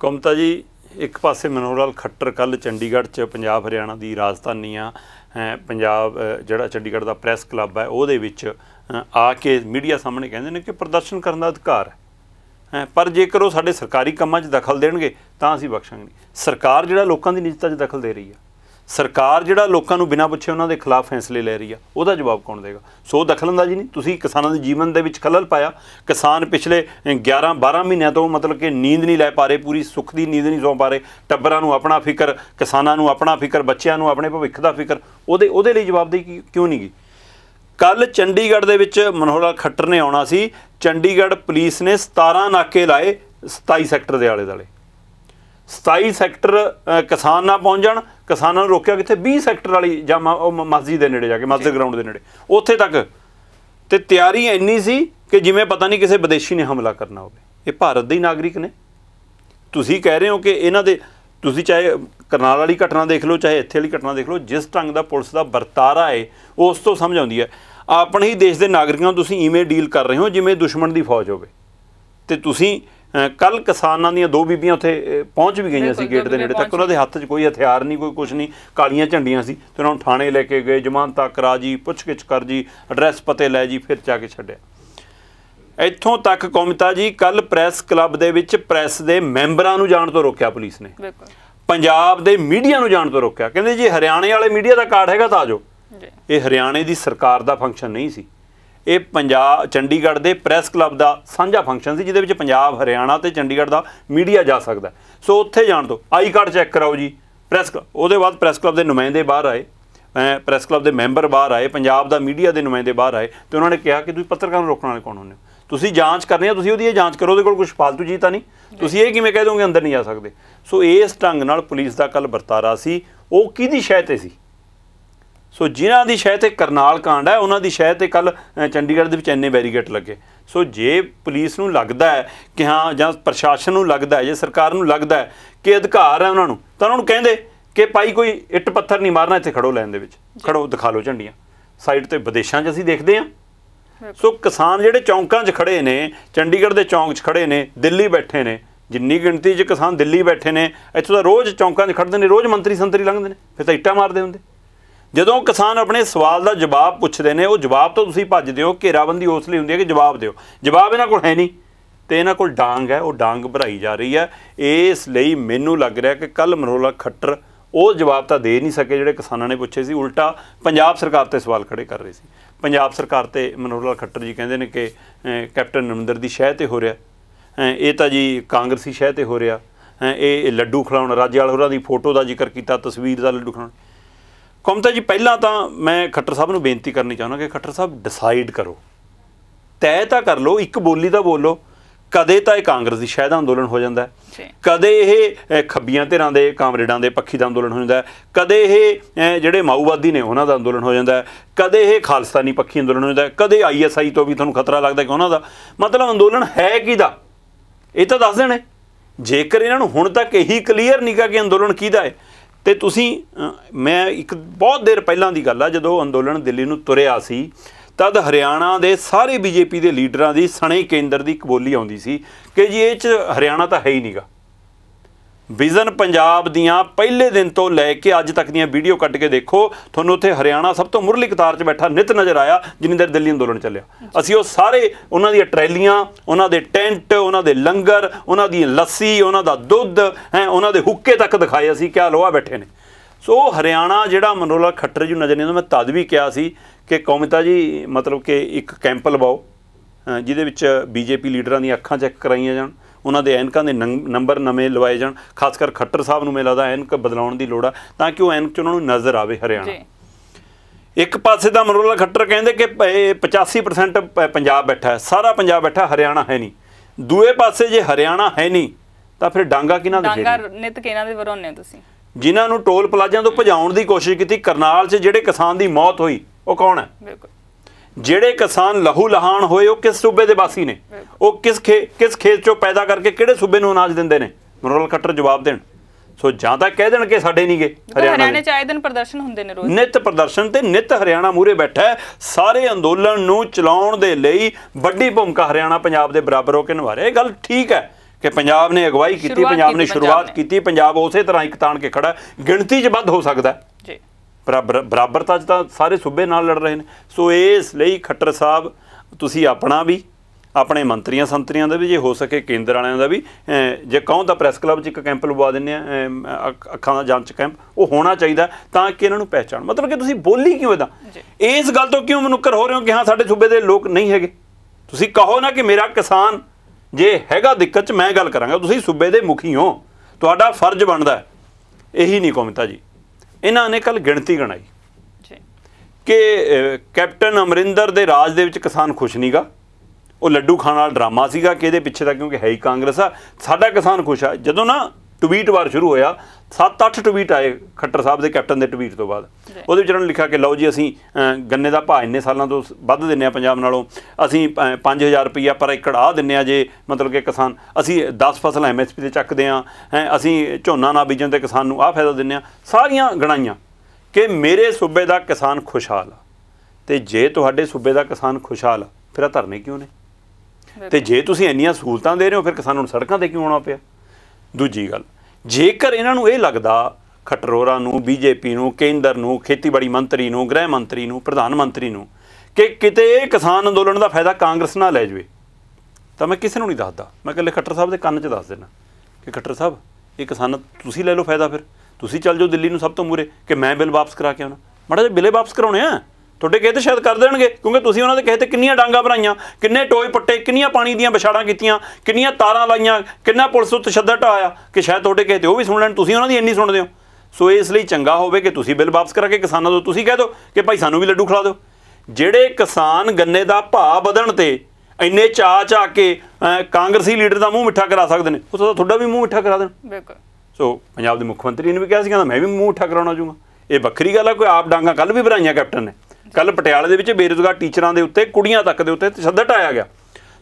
ਕਮਤਾ ਜੀ ਇੱਕ ਪਾਸੇ ਮਨੋਰਲ ਖੱਟਰ ਕੱਲ ਚੰਡੀਗੜ੍ਹ 'ਚ ਪੰਜਾਬ ਹਰਿਆਣਾ ਦੀ ਰਾਜਧਾਨੀ ਆ ਪੰਜਾਬ ਜਿਹੜਾ ਚੰਡੀਗੜ੍ਹ ਦਾ ਪ੍ਰੈਸ ਕਲੱਬ ਹੈ ਉਹਦੇ ਵਿੱਚ ਆ ਕੇ ਮੀਡੀਆ ਸਾਹਮਣੇ ਕਹਿੰਦੇ ਨੇ ਕਿ ਪ੍ਰਦਰਸ਼ਨ ਕਰਨ ਦਾ ਅਧਿਕਾਰ ਹੈ ਪਰ ਜੇਕਰ ਉਹ ਸਾਡੇ ਸਰਕਾਰੀ ਕੰਮਾਂ 'ਚ ਦਖਲ ਦੇਣਗੇ ਤਾਂ ਅਸੀਂ ਬਖਸ਼ਾਂਗੇ ਸਰਕਾਰ ਜਿਹੜਾ ਲੋਕਾਂ ਦੀ ਨਿੱਜਤਾ 'ਚ ਦਖਲ ਦੇ ਰਹੀ ਹੈ ਸਰਕਾਰ ਜਿਹੜਾ ਲੋਕਾਂ ਨੂੰ ਬਿਨਾਂ ਪੁੱਛੇ ਉਹਨਾਂ ਦੇ ਖਿਲਾਫ ਫੈਸਲੇ ਲੈ ਰਹੀ ਆ ਉਹਦਾ ਜਵਾਬ ਕੌਣ ਦੇਗਾ ਸੋ ਦਖਲਅੰਦਾਜ਼ੀ ਨਹੀਂ ਤੁਸੀਂ ਕਿਸਾਨਾਂ ਦੇ ਜੀਵਨ ਦੇ ਵਿੱਚ ਖਲਲ ਪਾਇਆ ਕਿਸਾਨ ਪਿਛਲੇ 11 12 ਮਹੀਨਿਆਂ ਤੋਂ ਮਤਲਬ ਕਿ ਨੀਂਦ ਨਹੀਂ ਲੈ ਪਾਰੇ ਪੂਰੀ ਸੁੱਖ ਦੀ ਨੀਂਦ ਨਹੀਂ ਸੌਂ ਪਾਰੇ ਟੱਬਰਾਂ ਨੂੰ ਆਪਣਾ ਫਿਕਰ ਕਿਸਾਨਾਂ ਨੂੰ ਆਪਣਾ ਫਿਕਰ ਬੱਚਿਆਂ ਨੂੰ ਆਪਣੇ ਭਵਿੱਖ ਦਾ ਫਿਕਰ ਉਹਦੇ ਉਹਦੇ ਲਈ ਜਵਾਬਦੇਹੀ ਕਿਉਂ ਨਹੀਂ ਗਈ ਕੱਲ ਚੰਡੀਗੜ੍ਹ ਦੇ ਵਿੱਚ ਮਨੋਹਰ ਖੱਟਰ ਨੇ ਆਉਣਾ ਸੀ ਚੰਡੀਗੜ੍ਹ ਪੁਲਿਸ ਨੇ 17 ਨਾਕੇ ਲਾਏ 27 ਸੈਕਟਰ ਦੇ ਆਲੇ-ਦਾਲੇ 27 ਸੈਕਟਰ ਕਿਸਾਨ ਨਾ ਪਹੁੰਚਣ ਕਿਸਾਨਾਂ ਨੂੰ ਰੋਕਿਆ ਕਿੱਥੇ 20 ਸੈਕਟਰ ਵਾਲੀ ਜਾਂ ਮਸਜਿਦ ਦੇ ਨੇੜੇ ਜਾ ਕੇ ਮਸਜਿਦ ਗਰਾਊਂਡ ਦੇ ਨੇੜੇ ਉੱਥੇ ਤੱਕ ਤੇ ਤਿਆਰੀ ਇੰਨੀ ਸੀ ਕਿ ਜਿਵੇਂ ਪਤਾ ਨਹੀਂ ਕਿਸੇ ਵਿਦੇਸ਼ੀ ਨੇ ਹਮਲਾ ਕਰਨਾ ਹੋਵੇ ਇਹ ਭਾਰਤ ਦੇ ਹੀ ਨਾਗਰਿਕ ਨੇ ਤੁਸੀਂ ਕਹਿ ਰਹੇ ਹੋ ਕਿ ਇਹਨਾਂ ਦੇ ਤੁਸੀਂ ਚਾਹੇ ਕਰਨਾਲ ਵਾਲੀ ਘਟਨਾ ਦੇਖ ਲਓ ਚਾਹੇ ਇੱਥੇ ਵਾਲੀ ਘਟਨਾ ਦੇਖ ਲਓ ਜਿਸ ਢੰਗ ਦਾ ਪੁਲਿਸ ਦਾ ਵਰਤਾਰਾ ਹੈ ਉਸ ਤੋਂ ਸਮਝ ਆਉਂਦੀ ਹੈ ਆਪਣੇ ਹੀ ਦੇਸ਼ ਦੇ ਨਾਗਰਿਕਾਂ ਨੂੰ ਤੁਸੀਂ ਇਵੇਂ ਡੀਲ ਕਰ ਰਹੇ ਹੋ ਜਿਵੇਂ ਦੁਸ਼ਮਣ ਦੀ ਫੌਜ ਹੋਵੇ ਤੇ ਤੁਸੀਂ ਕੱਲ ਕਿਸਾਨਾਂ ਦੀਆਂ ਦੋ ਬੀਬੀਆਂ ਉੱਥੇ ਪਹੁੰਚ ਵੀ ਗਈਆਂ ਸੀ ਗੇਟ ਦੇ ਨੇੜੇ ਤੱਕ ਉਹਨਾਂ ਦੇ ਹੱਥ 'ਚ ਕੋਈ ਹਥਿਆਰ ਨਹੀਂ ਕੋਈ ਕੁਝ ਨਹੀਂ ਕਾਲੀਆਂ ਝੰਡੀਆਂ ਸੀ ਤੇ ਉਹਨਾਂ ਨੂੰ ਥਾਣੇ ਲੈ ਕੇ ਗਏ ਜ਼ਮਾਨਤਾ ਕਰਾ ਜੀ ਪੁੱਛਗਿੱਛ ਕਰ ਜੀ ਐਡਰੈਸ ਪਤੇ ਲੈ ਜੀ ਫਿਰ ਜਾ ਕੇ ਛੱਡਿਆ ਇੱਥੋਂ ਤੱਕ ਕੌਮਤਾ ਜੀ ਕੱਲ ਪ੍ਰੈਸ ਕਲੱਬ ਦੇ ਵਿੱਚ ਪ੍ਰੈਸ ਦੇ ਮੈਂਬਰਾਂ ਨੂੰ ਜਾਣ ਤੋਂ ਰੋਕਿਆ ਪੁਲਿਸ ਨੇ ਪੰਜਾਬ ਦੇ ਮੀਡੀਆ ਨੂੰ ਜਾਣ ਤੋਂ ਰੋਕਿਆ ਕਹਿੰਦੇ ਜੀ ਹਰਿਆਣੇ ਵਾਲੇ ਮੀਡੀਆ ਦਾ ਕਾਰਡ ਹੈਗਾ ਤਾਂ ਆਜੋ ਇਹ ਹਰਿਆਣੇ ਦੀ ਸਰਕਾਰ ਦਾ ਫੰਕਸ਼ਨ ਨਹੀਂ ਸੀ ਇਹ ਪੰਜਾਬ ਚੰਡੀਗੜ੍ਹ ਦੇ ਪ੍ਰੈਸ ਕਲੱਬ ਦਾ ਸਾਂਝਾ ਫੰਕਸ਼ਨ ਸੀ ਜਿਹਦੇ ਵਿੱਚ ਪੰਜਾਬ ਹਰਿਆਣਾ ਤੇ ਚੰਡੀਗੜ੍ਹ ਦਾ ਮੀਡੀਆ ਜਾ ਸਕਦਾ ਸੋ ਉੱਥੇ ਜਾਣ ਤੋਂ ਆਈ ਕਾਰਡ ਚੈੱਕ ਕਰਾਓ ਜੀ ਪ੍ਰੈਸ ਉਹਦੇ ਬਾਅਦ ਪ੍ਰੈਸ ਕਲੱਬ ਦੇ ਨੁਮਾਇੰਦੇ ਬਾਹਰ ਆਏ ਪ੍ਰੈਸ ਕਲੱਬ ਦੇ ਮੈਂਬਰ ਬਾਹਰ ਆਏ ਪੰਜਾਬ ਦਾ ਮੀਡੀਆ ਦੇ ਨੁਮਾਇੰਦੇ ਬਾਹਰ ਆਏ ਤੇ ਉਹਨਾਂ ਨੇ ਕਿਹਾ ਕਿ ਤੁਸੀਂ ਪੱਤਰਕਾਰਾਂ ਨੂੰ ਰੋਕਣ ਵਾਲੇ ਕੌਣ ਹੁੰਦੇ ਹੋ ਤੁਸੀਂ ਜਾਂਚ ਕਰਨੀ ਹੈ ਤੁਸੀਂ ਉਹਦੀ ਇਹ ਜਾਂਚ ਕਰੋ ਉਹਦੇ ਕੋਲ ਕੁਝ ਫालतू ਚੀਜ਼ ਤਾਂ ਨਹੀਂ ਤੁਸੀਂ ਇਹ ਕਿਵੇਂ ਕਹਿ ਦੋਗੇ ਅੰਦਰ ਨਹੀਂ ਜਾ ਸਕਦੇ ਸੋ ਇਸ ਢੰਗ ਨਾਲ ਪੁਲਿਸ ਦਾ ਕੱਲ ਵਰਤਾਰਾ ਸੀ ਉਹ ਕਿਹਦੀ ਸ਼ਹਿ ਤੇ ਸੀ ਸੋ ਜਿਨ੍ਹਾਂ ਦੀ ਸ਼ਾਇਦ ਤੇ ਕਰਨਾਲ ਕਾਂਡ ਹੈ ਉਹਨਾਂ ਦੀ ਸ਼ਾਇਦ ਤੇ ਕੱਲ ਚੰਡੀਗੜ੍ਹ ਦੇ ਵਿੱਚ ਐਨੇ ਬੈਰੀਗੇਟ ਲੱਗੇ ਸੋ ਜੇ ਪੁਲਿਸ ਨੂੰ ਲੱਗਦਾ ਹੈ ਕਿ ਹਾਂ ਜਾਂ ਪ੍ਰਸ਼ਾਸਨ ਨੂੰ ਲੱਗਦਾ ਹੈ ਜਾਂ ਸਰਕਾਰ ਨੂੰ ਲੱਗਦਾ ਹੈ ਕਿ ਅਧਿਕਾਰ ਹੈ ਉਹਨਾਂ ਨੂੰ ਤਾਂ ਉਹਨਾਂ ਨੂੰ ਕਹਿੰਦੇ ਕਿ ਪਾਈ ਕੋਈ ਇੱਟ ਪੱਥਰ ਨਹੀਂ ਮਾਰਨਾ ਇੱਥੇ ਖੜੋ ਲੈਣ ਦੇ ਵਿੱਚ ਖੜੋ ਦਿਖਾ ਲਓ ਝੰਡੀਆਂ ਸਾਈਡ ਤੇ ਵਿਦੇਸ਼ਾਂ 'ਚ ਅਸੀਂ ਦੇਖਦੇ ਹਾਂ ਸੋ ਕਿਸਾਨ ਜਿਹੜੇ ਚੌਂਕਾਂ 'ਚ ਖੜੇ ਨੇ ਚੰਡੀਗੜ੍ਹ ਦੇ ਚੌਂਕ 'ਚ ਖੜੇ ਨੇ ਦਿੱਲੀ ਬੈਠੇ ਨੇ ਜਿੰਨੀ ਗਿਣਤੀ 'ਚ ਕਿਸਾਨ ਦਿੱਲੀ ਬੈਠੇ ਨੇ ਇੱਥੋਂ ਦਾ ਰੋਜ਼ ਚੌਂਕਾਂ 'ਚ ਖੜਦੇ ਨੇ ਰੋਜ਼ ਮੰਤਰੀ ਸੰਤਰੀ ਲੰਘਦੇ ਨੇ ਫਿਰ ਤਾਂ ਇੱਟਾਂ ਮਾਰਦੇ ਹੁੰਦੇ ਜਦੋਂ ਕਿਸਾਨ ਆਪਣੇ ਸਵਾਲ ਦਾ ਜਵਾਬ ਪੁੱਛਦੇ ਨੇ ਉਹ ਜਵਾਬ ਤਾਂ ਤੁਸੀਂ ਭੱਜਦੇ ਹੋ ਘੇਰਾਬੰਦੀ ਉਸ ਲਈ ਹੁੰਦੀ ਹੈ ਕਿ ਜਵਾਬ ਦਿਓ ਜਵਾਬ ਇਹਨਾਂ ਕੋਲ ਹੈ ਨਹੀਂ ਤੇ ਇਹਨਾਂ ਕੋਲ ਡਾਂਗ ਹੈ ਉਹ ਡਾਂਗ ਭਰਾਈ ਜਾ ਰਹੀ ਹੈ ਇਸ ਲਈ ਮੈਨੂੰ ਲੱਗ ਰਿਹਾ ਕਿ ਕੱਲ ਮਨੋਲਾ ਖੱਟਰ ਉਹ ਜਵਾਬ ਤਾਂ ਦੇ ਨਹੀਂ ਸਕੇ ਜਿਹੜੇ ਕਿਸਾਨਾਂ ਨੇ ਪੁੱਛੇ ਸੀ ਉਲਟਾ ਪੰਜਾਬ ਸਰਕਾਰ ਤੇ ਸਵਾਲ ਖੜੇ ਕਰ ਰਹੇ ਸੀ ਪੰਜਾਬ ਸਰਕਾਰ ਤੇ ਮਨੋਹਰ ਖੱਟਰ ਜੀ ਕਹਿੰਦੇ ਨੇ ਕਿ ਕੈਪਟਨ ਨਰਿੰਦਰ ਦੀ ਸ਼ਹਿ ਤੇ ਹੋ ਰਿਹਾ ਇਹ ਤਾਂ ਜੀ ਕਾਂਗਰਸੀ ਸ਼ਹਿ ਤੇ ਹੋ ਰਿਹਾ ਇਹ ਲੱਡੂ ਖਲਾਉਣ ਰਾਜੇ ਵਾਲ ਹੋਰਾਂ ਦੀ ਫੋਟੋ ਦਾ ਜ਼ਿਕਰ ਕੀਤਾ ਤਸਵੀਰ ਦਾ ਲੱਡੂ ਖਲਾਉਣ ਕਮਤਾ ਜੀ ਪਹਿਲਾਂ ਤਾਂ ਮੈਂ ਖੱਟਰ ਸਾਹਿਬ ਨੂੰ ਬੇਨਤੀ ਕਰਨੀ ਚਾਹੁੰਦਾ ਕਿ ਖੱਟਰ ਸਾਹਿਬ ਡਿਸਾਈਡ ਕਰੋ ਤੈਅ ਤਾਂ ਕਰ ਲਓ ਇੱਕ ਬੋਲੀ ਤਾਂ ਬੋਲੋ ਕਦੇ ਤਾਂ ਇਹ ਕਾਂਗਰਸ ਦੀ ਸ਼ਹਿਦ ਅੰਦੋਲਨ ਹੋ ਜਾਂਦਾ ਕਦੇ ਇਹ ਖੱਬੀਆਂ ਧਿਰਾਂ ਦੇ ਕਾਮਰੇਡਾਂ ਦੇ ਪੱਖੀ ਦਾ ਅੰਦੋਲਨ ਹੋ ਜਾਂਦਾ ਕਦੇ ਇਹ ਜਿਹੜੇ ਮਾਊਵਾਦੀ ਨੇ ਉਹਨਾਂ ਦਾ ਅੰਦੋਲਨ ਹੋ ਜਾਂਦਾ ਕਦੇ ਇਹ ਖਾਲਸਤਾਨੀ ਪੱਖੀ ਅੰਦੋਲਨ ਹੋ ਜਾਂਦਾ ਕਦੇ ਆਈਐਸਆਈ ਤੋਂ ਵੀ ਤੁਹਾਨੂੰ ਖਤਰਾ ਲੱਗਦਾ ਕਿ ਉਹਨਾਂ ਦਾ ਮਤਲਬ ਅੰਦੋਲਨ ਹੈ ਕਿਦਾ ਇਹ ਤਾਂ ਦੱਸ ਦੇਣੇ ਜੇਕਰ ਇਹਨਾਂ ਨੂੰ ਹੁਣ ਤੱਕ ਇਹੀ ਕਲੀਅਰ ਨਹੀਂ ਕਿ ਅੰਦੋਲਨ ਦਾ ਹੈ ਤੇ ਤੁਸੀਂ ਮੈਂ ਇੱਕ ਬਹੁਤ ਦੇਰ ਪਹਿਲਾਂ ਦੀ ਗੱਲ ਆ ਜਦੋਂ ਅੰਦੋਲਨ ਦਿੱਲੀ ਨੂੰ ਤੁਰਿਆ ਸੀ ਤਦ ਹਰਿਆਣਾ ਦੇ ਸਾਰੇ ਬੀਜੇਪੀ ਦੇ ਲੀਡਰਾਂ ਦੀ ਸਣੇ ਕੇਂਦਰ ਦੀ ਕਬੋਲੀ ਆਉਂਦੀ ਸੀ ਕਿ ਜੀ ਇਹ ਚ ਹਰਿਆਣਾ ਤਾਂ ਹੈ ਹੀ ਨਹੀਂਗਾ ਵਿਜ਼ਨ ਪੰਜਾਬ ਦੀਆਂ ਪਹਿਲੇ ਦਿਨ ਤੋਂ ਲੈ ਕੇ ਅੱਜ ਤੱਕ ਦੀਆਂ ਵੀਡੀਓ ਕੱਟ ਕੇ ਦੇਖੋ ਤੁਹਾਨੂੰ ਉੱਥੇ ਹਰਿਆਣਾ ਸਭ ਤੋਂ ਮੁਰਲੀ ਕਤਾਰ 'ਚ ਬੈਠਾ ਨਿਤ ਨਜ਼ਰ ਆਇਆ ਜਿੰਨੀ ਦੇਰ ਦਿੱਲੀ ਅੰਦੋਲਨ ਚੱਲਿਆ ਅਸੀਂ ਉਹ ਸਾਰੇ ਉਹਨਾਂ ਦੀਆਂ ਟਰੈਲੀਆਂ ਉਹਨਾਂ ਦੇ ਟੈਂਟ ਉਹਨਾਂ ਦੇ ਲੰਗਰ ਉਹਨਾਂ ਦੀ ਲੱਸੀ ਉਹਨਾਂ ਦਾ ਦੁੱਧ ਹੈ ਉਹਨਾਂ ਦੇ ਹੁੱਕੇ ਤੱਕ ਦਿਖਾਏ ਅਸੀਂ ਕਿਆ ਲੋਹਾ ਬੈਠੇ ਨੇ ਸੋ ਹਰਿਆਣਾ ਜਿਹੜਾ ਮਨੋਲਾ ਖੱਟਰ ਜੀ ਨਜ਼ਰ ਨਹੀਂ ਆਉਂਦਾ ਮੈਂ ਤਦ ਵੀ ਕਿਹਾ ਸੀ ਕਿ ਕੌਮਿਤਾ ਜੀ ਮਤਲਬ ਕਿ ਇੱਕ ਕੈਂਪ ਲਵਾਓ ਜਿਹਦੇ ਵਿੱਚ ਬੀਜੇਪੀ ਲੀਡਰਾਂ ਦੀਆਂ ਅੱਖਾਂ ਚੈੱਕ ਕਰਾਈਆਂ ਜਾਣ ਉਹਨਾਂ ਦੇ ਐਨਕਾਂ ਦੇ ਨੰਬਰ ਨਵੇਂ ਲਵਾਏ ਜਾਣ ਖਾਸ ਕਰ ਖੱਟਰ ਸਾਹਿਬ ਨੂੰ ਮੈਨੂੰ ਲੱਗਦਾ ਐਨਕ ਬਦਲਾਉਣ ਦੀ ਲੋੜ ਆ ਤਾਂ ਕਿ ਉਹ ਐਨਕ 'ਚ ਉਹਨਾਂ ਨੂੰ ਨਜ਼ਰ ਆਵੇ ਹਰਿਆਣਾ ਇੱਕ ਪਾਸੇ ਦਾ ਮਨੋਲਾ ਖੱਟਰ ਕਹਿੰਦੇ ਕਿ 85% ਪੰਜਾਬ ਬੈਠਾ ਹੈ ਸਾਰਾ ਪੰਜਾਬ ਬੈਠਾ ਹਰਿਆਣਾ ਹੈ ਨਹੀਂ ਦੂਏ ਪਾਸੇ ਜੇ ਹਰਿਆਣਾ ਹੈ ਨਹੀਂ ਤਾਂ ਫਿਰ ਡਾਂਗਾ ਕਿਨਾਂ ਦੇ ਡਾਂਗਾ ਨਿਤ ਕਿਨਾਂ ਦੇ ਵਰਾਉਂਦੇ ਤੁਸੀਂ ਜਿਨ੍ਹਾਂ ਨੂੰ ਟੋਲ ਪਲਾਜ਼ਿਆਂ ਤੋਂ ਭਜਾਉਣ ਦੀ ਕੋਸ਼ਿਸ਼ ਕੀਤੀ ਕਰਨਾਲ 'ਚ ਜਿਹੜੇ ਕਿਸਾਨ ਦੀ ਮੌਤ ਹੋਈ ਉਹ ਕੌਣ ਹੈ ਬਿਲਕੁਲ ਜਿਹੜੇ ਕਿਸਾਨ ਲਹੂ ਲਹਾਨ ਹੋਏ ਉਹ ਕਿਸ ਸੂਬੇ ਦੇ ਵਾਸੀ ਨੇ ਉਹ ਕਿਸ ਕਿਸ ਖੇਤ ਚੋਂ ਪੈਦਾ ਕਰਕੇ ਕਿਹੜੇ ਸੂਬੇ ਨੂੰ ਅਨਾਜ ਦਿੰਦੇ ਨੇ ਮਨੋਰਲ ਕਟਰ ਜਵਾਬ ਦੇਣ ਸੋ ਜਾਂ ਤਾਂ ਕਹਿ ਦੇਣ ਕਿ ਸਾਡੇ ਨਹੀਂਗੇ ਹਰਿਆਣਾ ਨੇ ਚਾਹੇ ਦਿਨ ਪ੍ਰਦਰਸ਼ਨ ਹੁੰਦੇ ਨੇ ਰੋਜ਼ ਨਿਤ ਪ੍ਰਦਰਸ਼ਨ ਤੇ ਨਿਤ ਹਰਿਆਣਾ ਮੂਰੇ ਬੈਠਾ ਸਾਰੇ ਅੰਦੋਲਨ ਨੂੰ ਚਲਾਉਣ ਦੇ ਲਈ ਵੱਡੀ ਭੂਮਿਕਾ ਹਰਿਆਣਾ ਪੰਜਾਬ ਦੇ ਬਰਾਬਰ ਹੋ ਕੇ ਨਿਭਾ ਇਹ ਗੱਲ ਠੀਕ ਹੈ ਕਿ ਪੰਜਾਬ ਨੇ ਅਗਵਾਈ ਕੀਤੀ ਪੰਜਾਬ ਨੇ ਸ਼ੁਰੂਆਤ ਕੀਤੀ ਪੰਜਾਬ ਉਸੇ ਤਰ੍ਹਾਂ ਇੱਕ ਤਾਣ ਕੇ ਖੜਾ ਗਿਣਤੀ 'ਚ ਵੱਧ ਹੋ ਸਕਦਾ ਬਰਾਬਰਤਾ 'ਚ ਤਾਂ ਸਾਰੇ ਸੂਬੇ ਨਾਲ ਲੜ ਰਹੇ ਨੇ ਸੋ ਇਸ ਲਈ ਖੱਟਰ ਸਾਹਿਬ ਤੁਸੀਂ ਆਪਣਾ ਵੀ ਆਪਣੇ ਮੰਤਰੀਆਂ ਸੰਤਰੀਆਂ ਦਾ ਵੀ ਜੇ ਹੋ ਸਕੇ ਕੇਂਦਰ ਵਾਲਿਆਂ ਦਾ ਵੀ ਜੇ ਕਹੋਂ ਤਾਂ ਪ੍ਰੈਸ ਕਲੱਬ 'ਚ ਇੱਕ ਕੈਂਪ ਲਵਾ ਦਿੰਨੇ ਆ ਅੱਖਾਂ ਦਾ ਜਾਂਚ ਕੈਂਪ ਉਹ ਹੋਣਾ ਚਾਹੀਦਾ ਤਾਂ ਕਿ ਇਹਨਾਂ ਨੂੰ ਪਹਿਚਾਣ ਮਤਲਬ ਕਿ ਤੁਸੀਂ ਬੋਲੀ ਕਿਉਂ ਇਹਦਾ ਇਸ ਗੱਲ ਤੋਂ ਕਿਉਂ ਮਨੁੱਖਰ ਹੋ ਰਹੇ ਹੋ ਕਿ ਹਾਂ ਸਾਡੇ ਸੂਬੇ ਦੇ ਲੋਕ ਨਹੀਂ ਹੈਗੇ ਤੁਸੀਂ ਕਹੋ ਨਾ ਕਿ ਮੇਰਾ ਕਿਸਾਨ ਜੇ ਹੈਗਾ ਦਿੱਕਤ 'ਚ ਮੈਂ ਗੱਲ ਕਰਾਂਗਾ ਤੁਸੀਂ ਸੂਬੇ ਦੇ ਮੁਖੀ ਹੋ ਤੁਹਾਡਾ ਫਰਜ਼ ਬਣਦਾ ਇਹੀ ਨਹੀਂ ਕਮਿਤਾ ਜੀ ਇਹਨਾਂ ਨੇ ਕੱਲ ਗਿਣਤੀ ਗਣਾਈ ਕਿ ਕੈਪਟਨ ਅਮਰਿੰਦਰ ਦੇ ਰਾਜ ਦੇ ਵਿੱਚ ਕਿਸਾਨ ਖੁਸ਼ ਨਹੀਂਗਾ ਉਹ ਲੱਡੂ ਖਾਣ ਵਾਲਾ ਡਰਾਮਾ ਸੀਗਾ ਕਿ ਇਹਦੇ ਪਿੱਛੇ ਤਾਂ ਕਿਉਂਕਿ ਹੈ ਹੀ ਕਾਂਗਰਸ ਆ ਸਾਡਾ ਕਿਸਾਨ ਖੁਸ਼ ਆ ਜਦੋਂ ਨਾ ਟਵੀਟ ਵਾਰ ਸ਼ੁਰੂ ਹੋਇਆ 7-8 ਟਵੀਟ ਆਏ ਖੱਟਰ ਸਾਹਿਬ ਦੇ ਕੈਪਟਨ ਦੇ ਟਵੀਟ ਤੋਂ ਬਾਅਦ ਉਹਦੇ ਵਿੱਚ ਉਹਨਾਂ ਨੇ ਲਿਖਿਆ ਕਿ ਲਓ ਜੀ ਅਸੀਂ ਗੰਨੇ ਦਾ ਭਾਅ ਇੰਨੇ ਸਾਲਾਂ ਤੋਂ ਵੱਧ ਦਿੰਨੇ ਆ ਪੰਜਾਬ ਨਾਲੋਂ ਅਸੀਂ 5000 ਰੁਪਏ ਪਰ ਏਕੜ ਆ ਦਿੰਨੇ ਆ ਜੇ ਮਤਲਬ ਕਿ ਕਿਸਾਨ ਅਸੀਂ 10 ਫਸਲਾਂ ਐਮਐਸਪੀ ਤੇ ਚੱਕਦੇ ਆ ਹੈ ਅਸੀਂ ਝੋਨਾ ਨਾ ਬੀਜਣ ਤੇ ਕਿਸਾਨ ਨੂੰ ਆ ਫਾਇਦਾ ਦਿੰਨੇ ਆ ਸਾਰੀਆਂ ਗਣਾਈਆਂ ਕਿ ਮੇਰੇ ਸੂਬੇ ਦਾ ਕਿਸਾਨ ਖੁਸ਼ਹਾਲ ਆ ਤੇ ਜੇ ਤੁਹਾਡੇ ਸੂਬੇ ਦਾ ਕਿਸਾਨ ਖੁਸ਼ਹਾਲ ਆ ਫਿਰ ਆ ਧਰਨੇ ਕਿਉਂ ਨੇ ਤੇ ਜੇ ਤੁਸੀਂ ਇੰਨੀਆਂ ਸਹੂਲਤਾਂ ਦੇ ਰਹੇ ਹੋ ਫਿਰ ਕਿਸਾਨ ਨੂੰ ਸੜਕਾਂ ਤੇ ਕਿਉਂ ਆਉਣਾ ਪਿਆ ਦੂਜੀ ਗੱਲ ਜੇਕਰ ਇਹਨਾਂ ਨੂੰ ਇਹ ਲੱਗਦਾ ਖਟਰੋਰਾ ਨੂੰ ਬੀਜੇਪੀ ਨੂੰ ਕੇਂਦਰ ਨੂੰ ਖੇਤੀਬਾੜੀ ਮੰਤਰੀ ਨੂੰ ਗ੍ਰਹਿ ਮੰਤਰੀ ਨੂੰ ਪ੍ਰਧਾਨ ਮੰਤਰੀ ਨੂੰ ਕਿ ਕਿਤੇ ਇਹ ਕਿਸਾਨ ਅੰਦੋਲਨ ਦਾ ਫਾਇਦਾ ਕਾਂਗਰਸ ਨਾ ਲੈ ਜਵੇ ਤਾਂ ਮੈਂ ਕਿਸੇ ਨੂੰ ਨਹੀਂ ਦੱਸਦਾ ਮੈਂ ਕੱਲੇ ਖੱਟਰ ਸਾਹਿਬ ਦੇ ਕੰਨ 'ਚ ਦੱਸ ਦੇਣਾ ਕਿ ਖੱਟਰ ਸਾਹਿਬ ਇਹ ਕਿਸਾਨ ਤੁਸੀਂ ਲੈ ਲਓ ਫਾਇਦਾ ਫਿਰ ਤੁਸੀਂ ਚੱਲ ਜਾਓ ਦਿੱਲੀ ਨੂੰ ਸਭ ਤੋਂ ਮੂਰੇ ਕਿ ਮੈਂ ਬਿੱਲ ਵਾਪਸ ਕਰਾ ਕੇ ਆਉਣਾ ਮਾੜਾ ਜਿਹਾ ਬਿੱਲੇ ਵਾਪਸ ਕਰਾਉਣੇ ਆ ਤੁਹਾਡੇ ਕਹੇ ਸ਼ਾਇਦ ਕਰ ਦੇਣਗੇ ਕਿਉਂਕਿ ਤੁਸੀਂ ਉਹਨਾਂ ਦੇ ਕਹੇ ਤੇ ਕਿੰਨੀਆਂ ਡਾਂਗਾ ਭਰਾਈਆਂ ਕਿੰਨੇ ਟੋਏ ਪੱਟੇ ਕਿੰਨੀਆਂ ਪਾਣੀ ਦੀਆਂ ਵਿਛਾੜਾਂ ਕੀਤੀਆਂ ਕਿੰਨੀਆਂ ਤਾਰਾਂ ਲਾਈਆਂ ਕਿੰਨਾ ਪੁਲਿਸ ਨੂੰ ਤਸ਼ੱਦਦ ਆਇਆ ਕਿ ਸ਼ਾਇਦ ਤੁਹਾਡੇ ਕਹੇ ਤੇ ਉਹ ਵੀ ਸੁਣ ਲੈਣ ਤੁਸੀਂ ਉਹਨਾਂ ਦੀ ਇੰਨੀ ਸੁਣਦੇ ਹੋ ਸੋ ਇਸ ਲਈ ਚੰਗਾ ਹੋਵੇ ਕਿ ਤੁਸੀਂ ਬਿੱਲ ਵਾਪਸ ਕਰਾ ਕੇ ਕਿਸਾਨਾਂ ਤੋਂ ਤੁਸੀਂ ਕਹਿ ਦਿਓ ਕਿ ਭਾਈ ਸਾਨੂੰ ਵੀ ਲੱਡੂ ਖਿਲਾ ਦਿਓ ਜਿਹੜੇ ਕਿਸਾਨ ਗੰਨੇ ਦਾ ਭਾਅ ਵਧਣ ਤੇ ਇੰਨੇ ਚਾ ਚਾ ਕੇ ਕਾਂਗਰਸੀ ਲੀਡਰ ਦਾ ਮੂੰਹ ਮਿੱਠਾ ਕਰਾ ਸਕਦੇ ਨੇ ਉਹ ਤਾਂ ਤੁਹਾਡਾ ਵੀ ਮੂੰਹ ਮਿੱਠਾ ਕਰਾ ਦੇਣ ਬਿਲਕੁਲ ਸੋ ਪੰਜਾਬ ਦੇ ਮੁੱਖ ਮੰਤਰੀ ਨੇ ਵੀ ਕਿਹਾ ਸੀ ਕਹਿੰਦਾ ਮੈਂ ਵੀ ਮੂੰਹ ਮਿੱਠਾ ਕਰਾਉਣਾ ਚਾਹੂੰਗਾ ਇਹ ਵੱਖਰੀ ਗੱਲ ਆ ਕੋਈ ਆਪ ਡਾਂਗਾ ਕੱਲ ਵੀ ਭਰਾਈਆਂ ਕੈਪਟਨ ਨੇ ਕੱਲ ਪਟਿਆਲੇ ਦੇ ਵਿੱਚ ਬੇਰੋਜ਼ਗਾਰ ਟੀਚਰਾਂ ਦੇ ਉੱਤੇ ਕੁੜੀਆਂ ਤੱਕ ਦੇ ਉੱਤੇ ਤਸ਼ੱਦਦ ਆਇਆ ਗਿਆ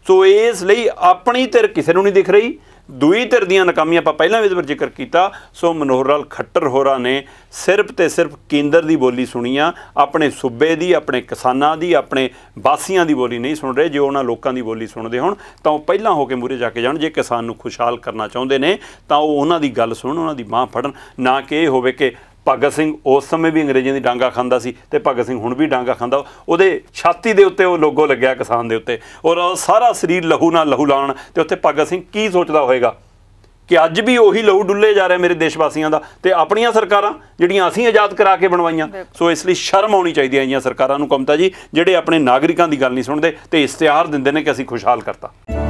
ਸੋ ਇਸ ਲਈ ਆਪਣੀ ਧਿਰ ਕਿਸੇ ਨੂੰ ਨਹੀਂ ਦਿਖ ਰਹੀ ਦੂਈ ਧਿਰ ਦੀਆਂ ਨਾਕਾਮੀਆਂ ਆਪਾਂ ਪਹਿਲਾਂ ਵੀ ਇਸ ਵਾਰ ਜ਼ਿਕਰ ਕੀਤਾ ਸੋ ਮਨੋਹਰ ਲਾਲ ਖੱਟਰ ਹੋਰਾਂ ਨੇ ਸਿਰਫ ਤੇ ਸਿਰਫ ਕੇਂਦਰ ਦੀ ਬੋਲੀ ਸੁਣੀ ਆ ਆਪਣੇ ਸੂਬੇ ਦੀ ਆਪਣੇ ਕਿਸਾਨਾਂ ਦੀ ਆਪਣੇ ਵਾਸੀਆਂ ਦੀ ਬੋਲੀ ਨਹੀਂ ਸੁਣ ਰਹੇ ਜੇ ਉਹਨਾਂ ਲੋਕਾਂ ਦੀ ਬੋਲੀ ਸੁਣਦੇ ਹੋਣ ਤਾਂ ਉਹ ਪਹਿਲਾਂ ਹੋ ਕੇ ਮੂਰੇ ਜਾ ਕੇ ਜਾਣ ਜੇ ਕਿਸਾਨ ਨੂੰ ਖੁਸ਼ਹਾਲ ਕਰਨਾ ਚਾਹੁੰਦੇ ਨੇ ਤਾਂ ਉਹ ਉਹਨਾਂ ਦੀ ਗੱਲ ਸੁਣਨ ਉਹਨਾਂ ਦੀ ਮਾਂ ਫੜਨ ਨਾ ਕਿ ਇਹ ਹੋਵੇ ਕਿ ਭਗਤ ਸਿੰਘ ਉਸ ਸਮੇਂ ਵੀ ਅੰਗਰੇਜ਼ਾਂ ਦੀ ਡਾਂਗਾ ਖਾਂਦਾ ਸੀ ਤੇ ਭਗਤ ਸਿੰਘ ਹੁਣ ਵੀ ਡਾਂਗਾ ਖਾਂਦਾ ਉਹਦੇ ਛਾਤੀ ਦੇ ਉੱਤੇ ਉਹ ਲੋਗੋ ਲੱਗਿਆ ਕਿਸਾਨ ਦੇ ਉੱਤੇ ਔਰ ਸਾਰਾ ਸਰੀਰ ਲਹੂ ਨਾਲ ਲਹੂ ਲਾਣ ਤੇ ਉੱਥੇ ਭਗਤ ਸਿੰਘ ਕੀ ਸੋਚਦਾ ਹੋਵੇਗਾ ਕਿ ਅੱਜ ਵੀ ਉਹੀ ਲਹੂ ਡੁੱਲੇ ਜਾ ਰਿਹਾ ਮੇਰੇ ਦੇਸ਼ ਵਾਸੀਆਂ ਦਾ ਤੇ ਆਪਣੀਆਂ ਸਰਕਾਰਾਂ ਜਿਹੜੀਆਂ ਅਸੀਂ ਆਜ਼ਾਦ ਕਰਾ ਕੇ ਬਣਵਾਈਆਂ ਸੋ ਇਸ ਲਈ ਸ਼ਰਮ ਆਉਣੀ ਚਾਹੀਦੀ ਹੈ ਇਹਨਾਂ ਸਰਕਾਰਾਂ ਨੂੰ ਕਮਤਾ ਜੀ ਜਿਹੜੇ ਆਪਣੇ ਨਾਗਰਿਕਾਂ ਦੀ ਗੱਲ ਨਹੀਂ ਸੁਣਦੇ ਤੇ ਇਸ਼ਤਿਹਾਰ ਦਿੰਦੇ ਨੇ ਕਿ ਅਸੀਂ ਖੁਸ਼ਹਾਲ ਕਰਤਾ